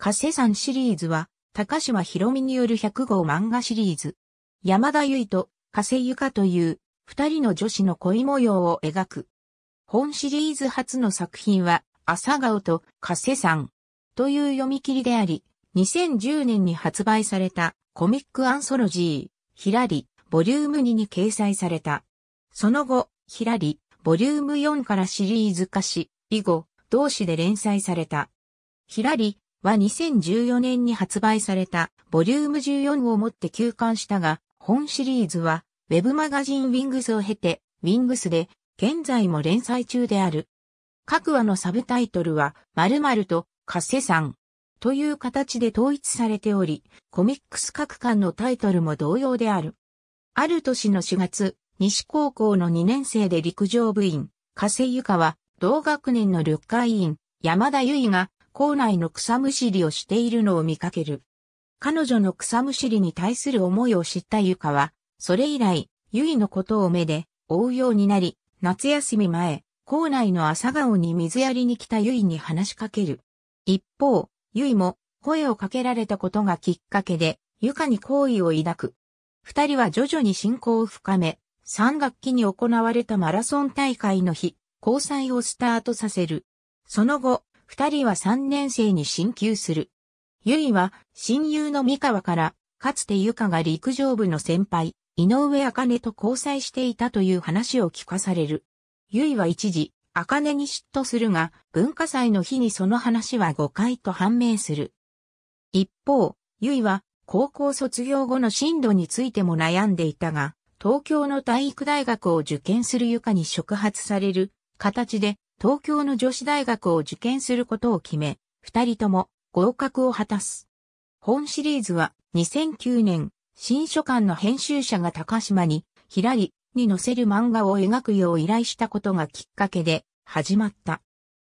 加瀬山シリーズは、高島博美による100号漫画シリーズ。山田優と加瀬ゆかという二人の女子の恋模様を描く。本シリーズ初の作品は、朝顔と加瀬山という読み切りであり、2010年に発売されたコミックアンソロジー、ひらり、ボリューム2に掲載された。その後、ひらり、ボリューム4からシリーズ化し、以後、同誌で連載された。ひらり、は2014年に発売されたボリューム14をもって休刊したが、本シリーズはウェブマガジン Wings を経て Wings で現在も連載中である。各話のサブタイトルは〇〇とカセさんという形で統一されており、コミックス各巻のタイトルも同様である。ある年の4月、西高校の2年生で陸上部員、加瀬ゆかは同学年の緑化委員、山田ゆいが校内の草むしりをしているのを見かける。彼女の草むしりに対する思いを知ったゆかは、それ以来、ゆいのことを目で追うようになり、夏休み前、校内の朝顔に水やりに来たゆいに話しかける。一方、ゆいも声をかけられたことがきっかけで、ゆかに好意を抱く。二人は徐々に進行を深め、三学期に行われたマラソン大会の日、交際をスタートさせる。その後、二人は三年生に進級する。ゆいは親友の三河から、かつてゆかが陸上部の先輩、井上茜と交際していたという話を聞かされる。ゆいは一時、茜に嫉妬するが、文化祭の日にその話は誤解と判明する。一方、ゆいは高校卒業後の進路についても悩んでいたが、東京の体育大学を受験するゆかに触発される形で東京の女子大学を受験することを決め、二人とも合格を果たす。本シリーズは2009年、新書館の編集者が高島に、ひらりに載せる漫画を描くよう依頼したことがきっかけで始まった。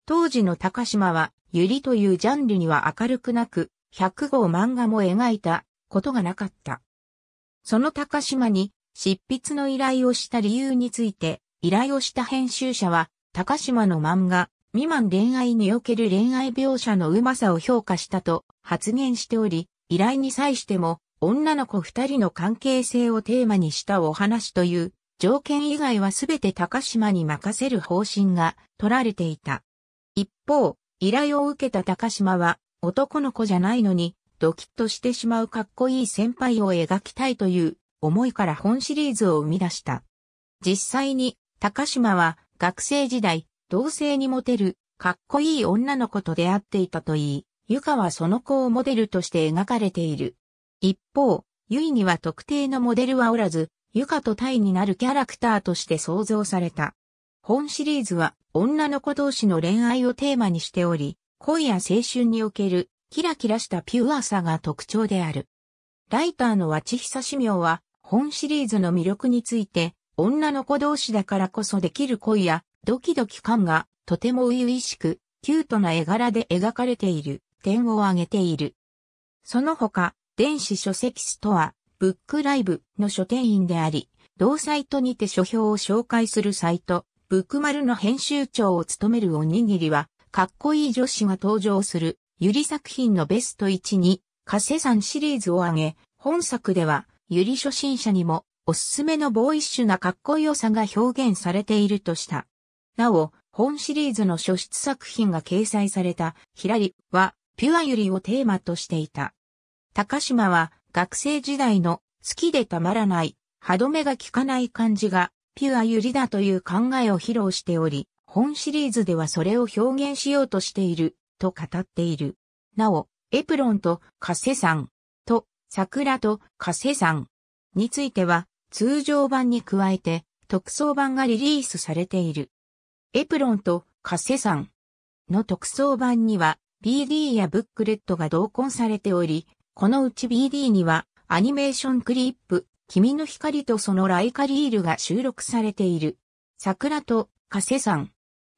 当時の高島は、ゆりというジャンルには明るくなく、100号漫画も描いたことがなかった。その高島に執筆の依頼をした理由について、依頼をした編集者は高島の漫画、未満恋愛における恋愛描写のうまさを評価したと発言しており、依頼に際しても、女の子二人の関係性をテーマにしたお話という、条件以外はすべて高島に任せる方針が取られていた。一方、依頼を受けた高島は、男の子じゃないのに、ドキッとしてしまうかっこいい先輩を描きたいという思いから本シリーズを生み出した。実際に、高島は学生時代、同性にモテる、かっこいい女の子と出会っていたといい、ゆかはその子をモデルとして描かれている。一方、ゆいには特定のモデルはおらず、ゆかとタイになるキャラクターとして創造された。本シリーズは女の子同士の恋愛をテーマにしており、恋や青春におけるキラキラしたピュアさが特徴である。ライターの和知久志明は本シリーズの魅力について女の子同士だからこそできる恋や、ドキドキ感が、とても初々しく、キュートな絵柄で描かれている、点を挙げている。その他、電子書籍ストア、ブックライブの書店員であり、同サイトにて書評を紹介するサイト、ブックマルの編集長を務めるおにぎりは、かっこいい女子が登場する、ゆり作品のベスト1に、加瀬さんシリーズを挙げ、本作では、ゆり初心者にもおすすめのボーイッシュなかっこよさが表現されているとした。なお、本シリーズの初出作品が掲載された、ひらりは、ピュアユリをテーマとしていた。高島は、学生時代の、好きでたまらない、歯止めが効かない感じが、ピュアユリだという考えを披露しており、本シリーズではそれを表現しようとしている、と語っている。なお、エプロンとカセさんと桜とカセさんについては通常版に加えて特装版がリリースされている。エプロンとカセさんの特装版には BD やブックレットが同梱されており、このうち BD にはアニメーションクリップ、君の光とそのライカリールが収録されている。桜とカセサン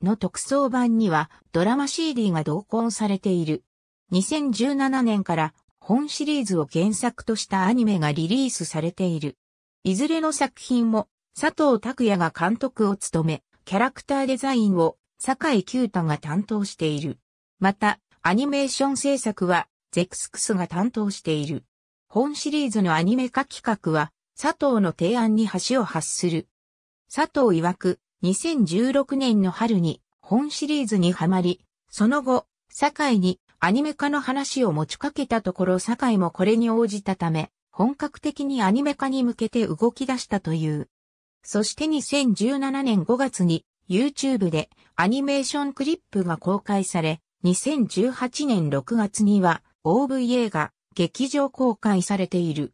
の特装版にはドラマ CD が同梱されている。2017年から本シリーズを原作としたアニメがリリースされている。いずれの作品も佐藤拓也が監督を務め、キャラクターデザインを坂井久太が担当している。また、アニメーション制作はゼクスクスが担当している。本シリーズのアニメ化企画は佐藤の提案に橋を発する。佐藤曰く2016年の春に本シリーズにはまり、その後、井にアニメ化の話を持ちかけたところ井もこれに応じたため、本格的にアニメ化に向けて動き出したという。そして2017年5月に YouTube でアニメーションクリップが公開され、2018年6月には OVA が劇場公開されている。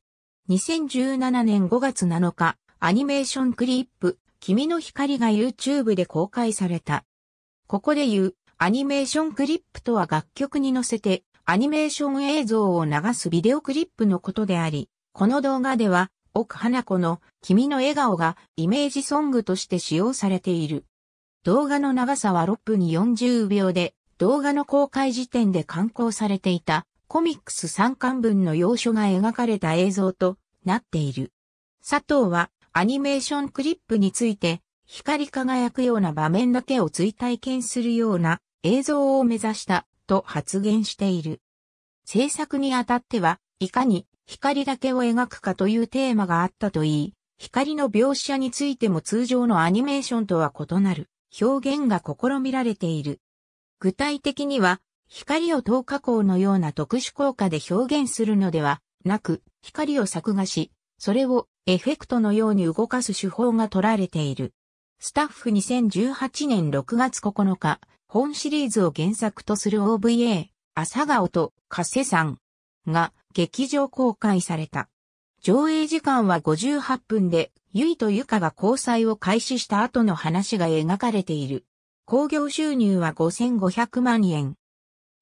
2017年5月7日、アニメーションクリップ、君の光が YouTube で公開された。ここで言う、アニメーションクリップとは楽曲に乗せてアニメーション映像を流すビデオクリップのことであり、この動画では、奥花子の君の笑顔がイメージソングとして使用されている。動画の長さは6分40秒で、動画の公開時点で刊行されていたコミックス3巻分の要所が描かれた映像となっている。佐藤はアニメーションクリップについて光り輝くような場面だけを追体験するような映像を目指したと発言している。制作にあたっては、いかに光だけを描くかというテーマがあったといい、光の描写についても通常のアニメーションとは異なる表現が試みられている。具体的には、光を透過光のような特殊効果で表現するのではなく、光を作画し、それをエフェクトのように動かす手法が取られている。スタッフ2018年6月9日、本シリーズを原作とする OVA、朝顔と加瀬さんが劇場公開された。上映時間は58分で、ゆいとゆかが交際を開始した後の話が描かれている。興行収入は5500万円。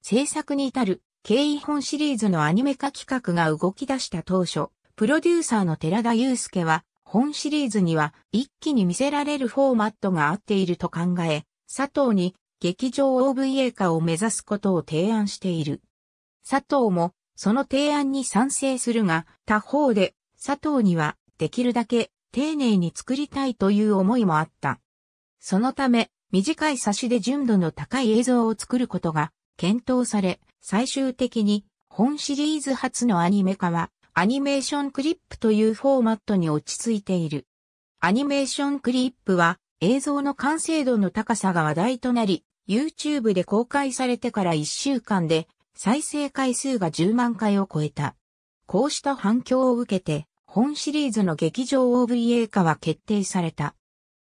制作に至る、経緯本シリーズのアニメ化企画が動き出した当初、プロデューサーの寺田祐介は、本シリーズには一気に見せられるフォーマットが合っていると考え、佐藤に劇場 OVA 化を目指すことを提案している。佐藤もその提案に賛成するが、他方で佐藤にはできるだけ丁寧に作りたいという思いもあった。そのため、短い差しで純度の高い映像を作ることが検討され、最終的に本シリーズ初のアニメ化はアニメーションクリップというフォーマットに落ち着いている。アニメーションクリップは映像の完成度の高さが話題となり、YouTube で公開されてから1週間で再生回数が10万回を超えた。こうした反響を受けて、本シリーズの劇場 OVA 化は決定された。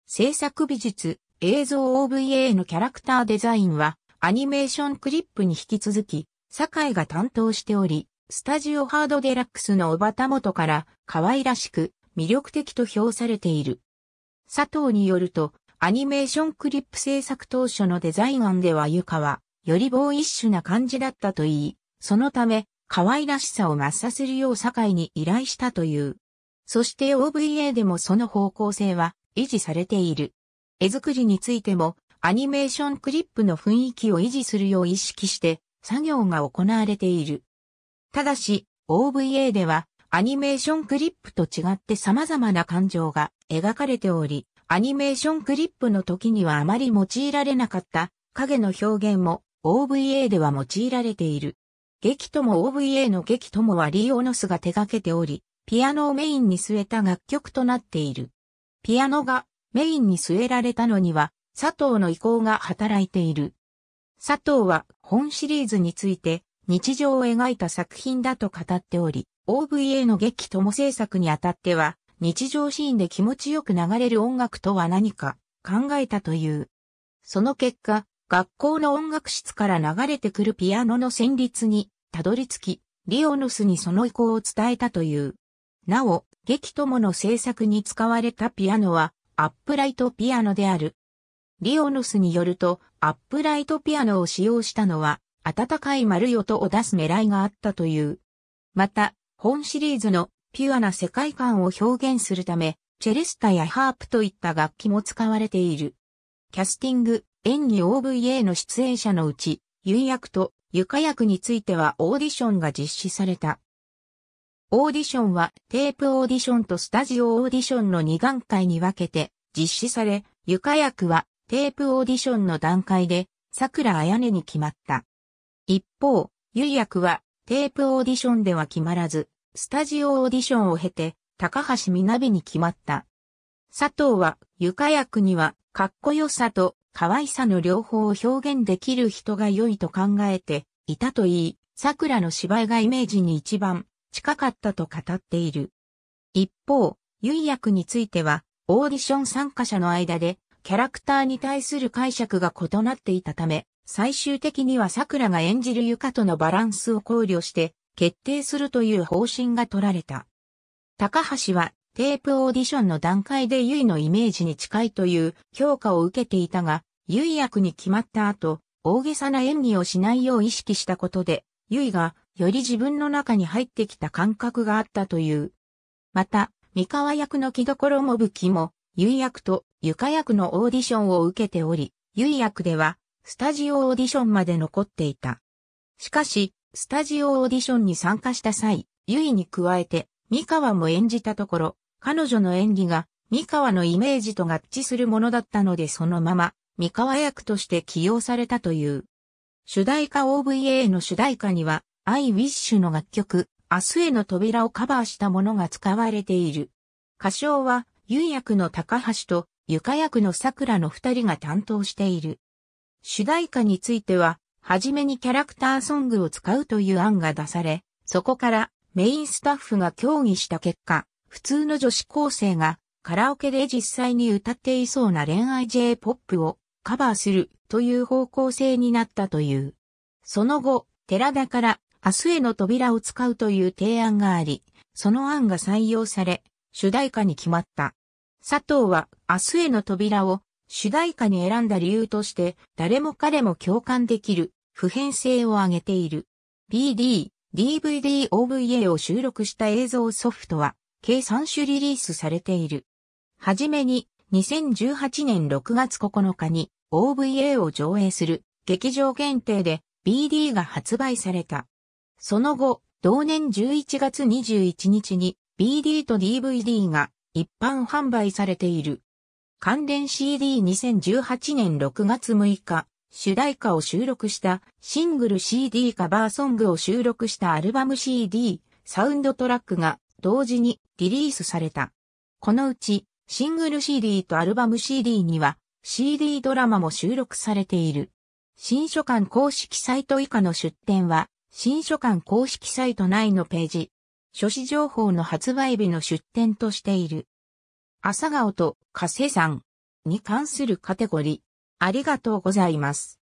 制作美術、映像 OVA のキャラクターデザインは、アニメーションクリップに引き続き、酒井が担当しており、スタジオハードデラックスの小畑元から可愛らしく魅力的と評されている。佐藤によると、アニメーションクリップ制作当初のデザイン案ではゆかは、よりボーイッシュな感じだったといい、そのため、可愛らしさを増させるよう境に依頼したという。そして OVA でもその方向性は維持されている。絵作りについてもアニメーションクリップの雰囲気を維持するよう意識して作業が行われている。ただし OVA ではアニメーションクリップと違って様々な感情が描かれており、アニメーションクリップの時にはあまり用いられなかった影の表現も OVA では用いられている。劇とも OVA の劇ともはリーオノスが手掛けており、ピアノをメインに据えた楽曲となっている。ピアノがメインに据えられたのには佐藤の意向が働いている。佐藤は本シリーズについて日常を描いた作品だと語っており、OVA の劇とも制作にあたっては、日常シーンで気持ちよく流れる音楽とは何か考えたという。その結果、学校の音楽室から流れてくるピアノの旋律にたどり着き、リオノスにその意向を伝えたという。なお、劇友の制作に使われたピアノは、アップライトピアノである。リオノスによると、アップライトピアノを使用したのは、暖かい丸い音を出す狙いがあったという。また、本シリーズのピュアな世界観を表現するため、チェレスタやハープといった楽器も使われている。キャスティング、演技 OVA の出演者のうち、ユイ役とユカ役についてはオーディションが実施された。オーディションはテープオーディションとスタジオオーディションの2段階に分けて実施され、ユカ役はテープオーディションの段階で桜や音に決まった。一方、ユイ役はテープオーディションでは決まらず、スタジオオーディションを経て、高橋みなべに決まった。佐藤は、床役には、かっこよさと、可愛さの両方を表現できる人が良いと考えていたといい、桜の芝居がイメージに一番近かったと語っている。一方、ゆい役については、オーディション参加者の間で、キャラクターに対する解釈が異なっていたため、最終的には桜が演じるゆかとのバランスを考慮して、決定するという方針が取られた。高橋はテープオーディションの段階でユイのイメージに近いという評価を受けていたが、ユイ役に決まった後、大げさな演技をしないよう意識したことで、ユイがより自分の中に入ってきた感覚があったという。また、三河役の木所もぶきも、ユイ役とゆか役のオーディションを受けており、ユイ役では、スタジオオーディションまで残っていた。しかし、スタジオオーディションに参加した際、ユイに加えて、三河も演じたところ、彼女の演技が、三河のイメージと合致するものだったのでそのまま、三河役として起用されたという。主題歌 OVA の主題歌には、I Wish の楽曲、明日への扉をカバーしたものが使われている。歌唱は、ユイ役の高橋と、ゆか役の桜の二人が担当している。主題歌については、はじめにキャラクターソングを使うという案が出され、そこからメインスタッフが協議した結果、普通の女子高生がカラオケで実際に歌っていそうな恋愛 J-POP をカバーするという方向性になったという。その後、寺田から明日への扉を使うという提案があり、その案が採用され、主題歌に決まった。佐藤は明日への扉を主題歌に選んだ理由として、誰も彼も共感できる普遍性を上げている。BD、DVD、OVA を収録した映像ソフトは、計3種リリースされている。はじめに、2018年6月9日に OVA を上映する劇場限定で BD が発売された。その後、同年11月21日に BD と DVD が一般販売されている。関連 CD2018 年6月6日、主題歌を収録したシングル CD カバーソングを収録したアルバム CD サウンドトラックが同時にリリースされた。このうちシングル CD とアルバム CD には CD ドラマも収録されている。新書館公式サイト以下の出展は新書館公式サイト内のページ。書誌情報の発売日の出展としている。朝顔と加瀬んに関するカテゴリー。ありがとうございます。